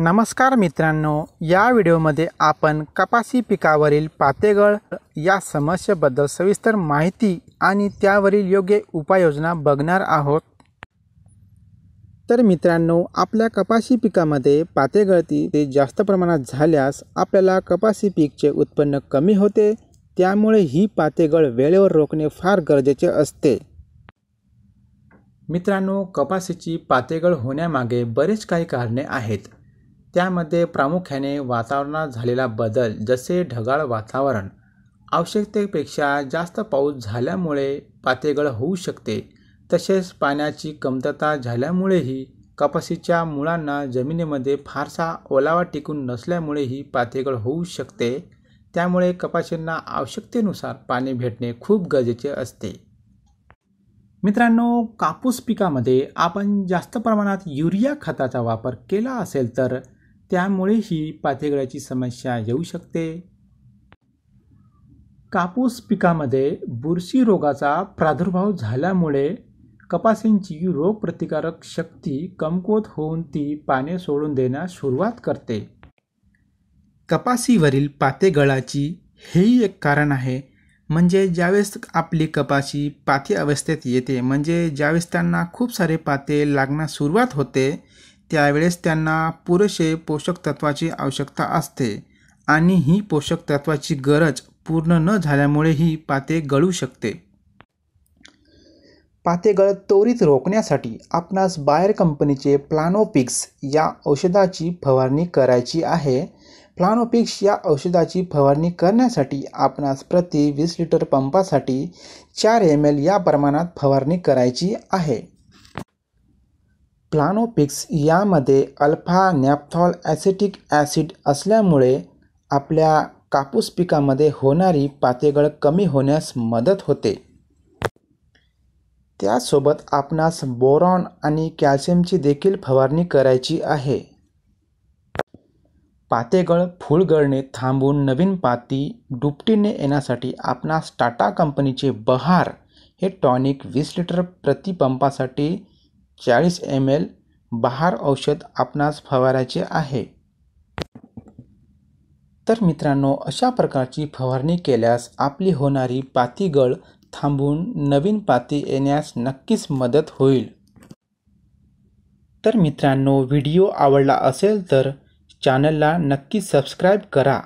नमस्कार मित्रांनो या व्हिडिओमध्ये आपण कपासी पिकावरील पातेगळ या समस्येबद्दल सविस्तर माहिती आणि त्यावरील योग्य उपाययोजना बघणार आहोत तर मित्रांनो आपल्या कपाशी पिकामध्ये पातेगळती ते जास्त प्रमाणात झाल्यास आपल्याला कपाशी पीकचे उत्पन्न कमी होते त्यामुळे ही पातेगळ वेळेवर रोखणे फार गरजेचे असते मित्रांनो कपाशीची पातेगळ होण्यामागे बरेच काही कारणे आहेत त्यामध्ये प्रामुख्याने वातावरणात झालेला बदल जसे ढगाळ वातावरण आवश्यकतेपेक्षा जास्त पाऊस झाल्यामुळे पातेगळ होऊ शकते तसेच पाण्याची कमतरता झाल्यामुळेही कपाशीच्या मुळांना जमिनीमध्ये फारसा ओलावा टिकून नसल्यामुळेही पातेगळ होऊ शकते त्यामुळे कपाशींना आवश्यकतेनुसार पाणी भेटणे खूप गरजेचे असते मित्रांनो कापूस पिकामध्ये आपण जास्त प्रमाणात युरिया खताचा वापर केला असेल तर त्यामुळे ही पातेगळाची समस्या येऊ शकते कापूस पिकामध्ये बुरशी रोगाचा प्रादुर्भाव झाल्यामुळे कपासींची रोगप्रतिकारक शक्ती कमकुवत होऊन ती पाने सोडून देण्यास सुरुवात करते कपासीवरील पातेगळाची हेही एक कारण आहे म्हणजे ज्यावेळेस आपली कपाशी पाते अवस्थेत येते म्हणजे ज्यावेळेस त्यांना खूप सारे पाते लागण्यास सुरुवात होते त्यावेळेस त्यांना पुरेसे पोषक तत्वाची आवश्यकता असते आणि ही पोषक तत्वाची गरज पूर्ण न झाल्यामुळे ही पाते गळू शकते पाते गळत त्वरित रोखण्यासाठी आपणास बायर कंपनीचे प्लानोपिक्स या औषधाची फवारणी करायची आहे प्लानोपिक्स या औषधाची फवारणी करण्यासाठी आपणास प्रति वीस लिटर पंपासाठी चार एम एल या प्रमाणात फवारणी करायची आहे क्लानोपिक्स यामध्ये अल्फा नॅपथॉल ॲसेटिक ॲसिड असल्यामुळे आपल्या कापूस पिकामध्ये होणारी पातेगळ कमी होण्यास मदत होते त्यासोबत आपणास बोरॉन आणि कॅल्शियमची देखील फवारणी करायची आहे पातेगळ फुलगळणे थांबून नवीन पाती डुपटीने येण्यासाठी आपणास टाटा कंपनीचे बहार हे टॉनिक वीस लिटर प्रतिपंपासाठी चाळीस एम एल बहार औषध आपणास फवारायचे आहे तर मित्रांनो अशा प्रकारची फवारणी केल्यास आपली होणारी पातीगळ थांबून नवीन पाती येण्यास नक्कीच मदत होईल तर मित्रांनो व्हिडिओ आवडला असेल तर चॅनलला नक्की सबस्क्राईब करा